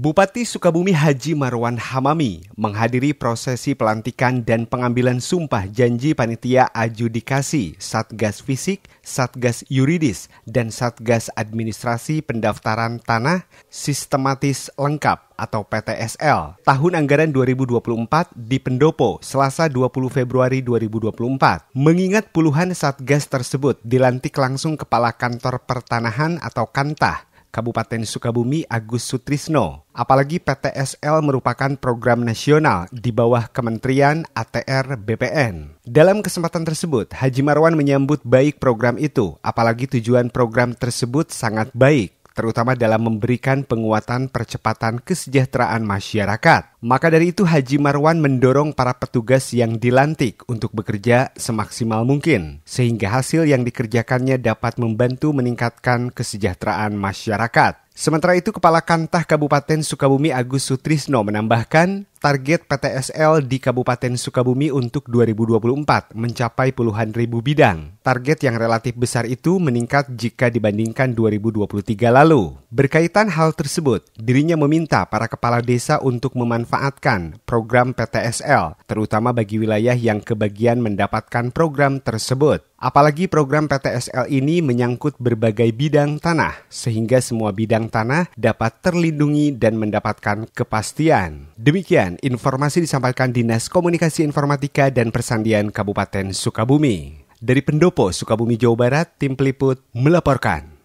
Bupati Sukabumi Haji Marwan Hamami menghadiri prosesi pelantikan dan pengambilan sumpah janji panitia adjudikasi Satgas Fisik, Satgas Yuridis, dan Satgas Administrasi Pendaftaran Tanah Sistematis Lengkap atau PTSL tahun anggaran 2024 di Pendopo Selasa 20 Februari 2024. Mengingat puluhan Satgas tersebut dilantik langsung Kepala Kantor Pertanahan atau Kantah Kabupaten Sukabumi Agus Sutrisno. Apalagi PTSL merupakan program nasional di bawah Kementerian ATR BPN. Dalam kesempatan tersebut, Haji Marwan menyambut baik program itu, apalagi tujuan program tersebut sangat baik terutama dalam memberikan penguatan percepatan kesejahteraan masyarakat. Maka dari itu Haji Marwan mendorong para petugas yang dilantik untuk bekerja semaksimal mungkin, sehingga hasil yang dikerjakannya dapat membantu meningkatkan kesejahteraan masyarakat. Sementara itu, Kepala Kantah Kabupaten Sukabumi Agus Sutrisno menambahkan, target PTSL di Kabupaten Sukabumi untuk 2024 mencapai puluhan ribu bidang. Target yang relatif besar itu meningkat jika dibandingkan 2023 lalu. Berkaitan hal tersebut, dirinya meminta para kepala desa untuk memanfaatkan program PTSL, terutama bagi wilayah yang kebagian mendapatkan program tersebut. Apalagi program PTSL ini menyangkut berbagai bidang tanah, sehingga semua bidang tanah dapat terlindungi dan mendapatkan kepastian. Demikian informasi disampaikan Dinas Komunikasi Informatika dan Persandian Kabupaten Sukabumi. Dari Pendopo, Sukabumi, Jawa Barat, tim peliput melaporkan.